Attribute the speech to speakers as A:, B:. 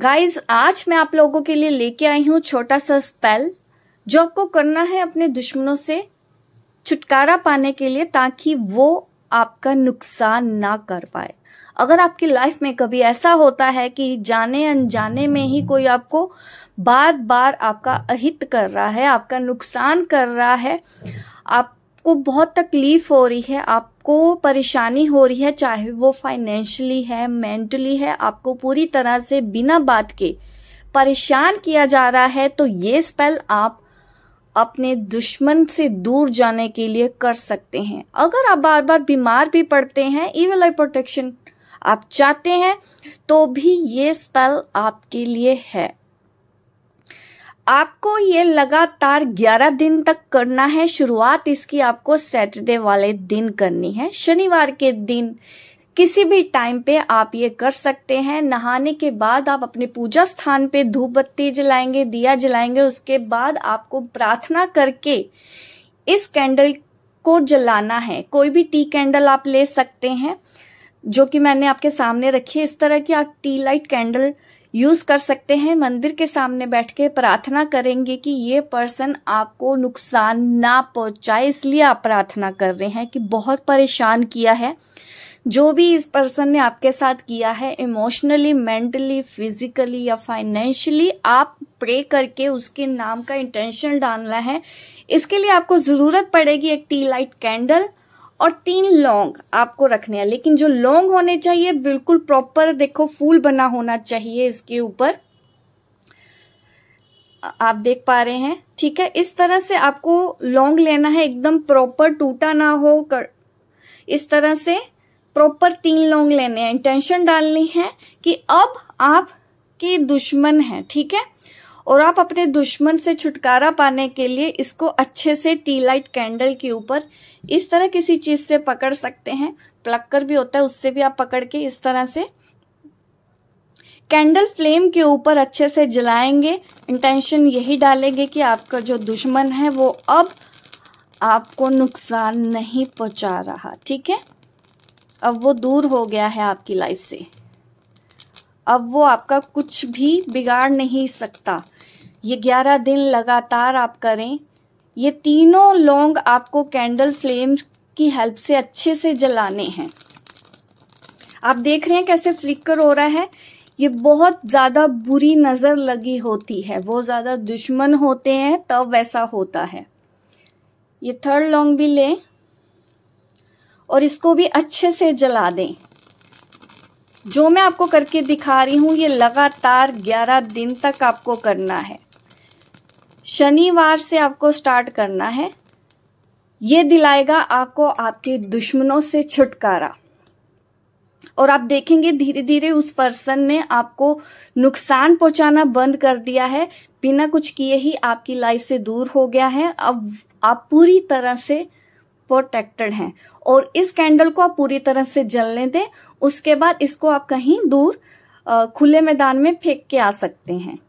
A: guys आज मैं आप लोगों के लिए लेके आई हूँ छोटा सा स्पेल जो आपको करना है अपने दुश्मनों से छुटकारा पाने के लिए ताकि वो आपका नुकसान ना कर पाए अगर आपकी लाइफ में कभी ऐसा होता है कि जाने अनजाने में ही कोई आपको बार बार आपका अहित कर रहा है आपका नुकसान कर रहा है आपको बहुत तकलीफ हो रही है आप आपको परेशानी हो रही है चाहे वो फाइनेंशियली है मेंटली है आपको पूरी तरह से बिना बात के परेशान किया जा रहा है तो ये स्पेल आप अपने दुश्मन से दूर जाने के लिए कर सकते हैं अगर आप बार बार बीमार भी पड़ते हैं इवन आई प्रोटेक्शन आप चाहते हैं तो भी ये स्पेल आपके लिए है आपको ये लगातार 11 दिन तक करना है शुरुआत इसकी आपको सैटरडे वाले दिन करनी है शनिवार के दिन किसी भी टाइम पे आप ये कर सकते हैं नहाने के बाद आप अपने पूजा स्थान पे धूप बत्ती जलाएंगे दिया जलाएंगे उसके बाद आपको प्रार्थना करके इस कैंडल को जलाना है कोई भी टी कैंडल आप ले सकते हैं जो कि मैंने आपके सामने रखी है इस तरह की आप टी लाइट कैंडल यूज कर सकते हैं मंदिर के सामने बैठ के प्रार्थना करेंगे कि ये पर्सन आपको नुकसान ना पहुंचाए इसलिए आप प्रार्थना कर रहे हैं कि बहुत परेशान किया है जो भी इस पर्सन ने आपके साथ किया है इमोशनली मेंटली फिजिकली या फाइनेंशियली आप प्रे करके उसके नाम का इंटेंशन डालना है इसके लिए आपको ज़रूरत पड़ेगी एक टी लाइट कैंडल और तीन लौंग आपको रखने हैं लेकिन जो लौंग होने चाहिए बिल्कुल प्रॉपर देखो फूल बना होना चाहिए इसके ऊपर आप देख पा रहे हैं ठीक है इस तरह से आपको लौंग लेना है एकदम प्रॉपर टूटा ना हो कर इस तरह से प्रॉपर तीन लौंग लेने हैं इंटेंशन डालनी है कि अब आप के दुश्मन है ठीक है और आप अपने दुश्मन से छुटकारा पाने के लिए इसको अच्छे से टी लाइट कैंडल के ऊपर इस तरह किसी चीज़ से पकड़ सकते हैं प्लक्कर भी होता है उससे भी आप पकड़ के इस तरह से कैंडल फ्लेम के ऊपर अच्छे से जलाएंगे इंटेंशन यही डालेंगे कि आपका जो दुश्मन है वो अब आपको नुकसान नहीं पहुंचा रहा ठीक है अब वो दूर हो गया है आपकी लाइफ से अब वो आपका कुछ भी बिगाड़ नहीं सकता ये ग्यारह दिन लगातार आप करें ये तीनों लौंग आपको कैंडल फ्लेम की हेल्प से अच्छे से जलाने हैं आप देख रहे हैं कैसे फ्लिकर हो रहा है ये बहुत ज़्यादा बुरी नज़र लगी होती है बहुत ज़्यादा दुश्मन होते हैं तब वैसा होता है ये थर्ड लौंग भी लें और इसको भी अच्छे से जला दें जो मैं आपको करके दिखा रही हूँ ये लगातार 11 दिन तक आपको करना है शनिवार से आपको स्टार्ट करना है ये दिलाएगा आपको आपके दुश्मनों से छुटकारा और आप देखेंगे धीरे धीरे उस पर्सन ने आपको नुकसान पहुंचाना बंद कर दिया है बिना कुछ किए ही आपकी लाइफ से दूर हो गया है अब आप पूरी तरह से प्रोटेक्टेड है और इस कैंडल को आप पूरी तरह से जलने दें उसके बाद इसको आप कहीं दूर खुले मैदान में फेंक के आ सकते हैं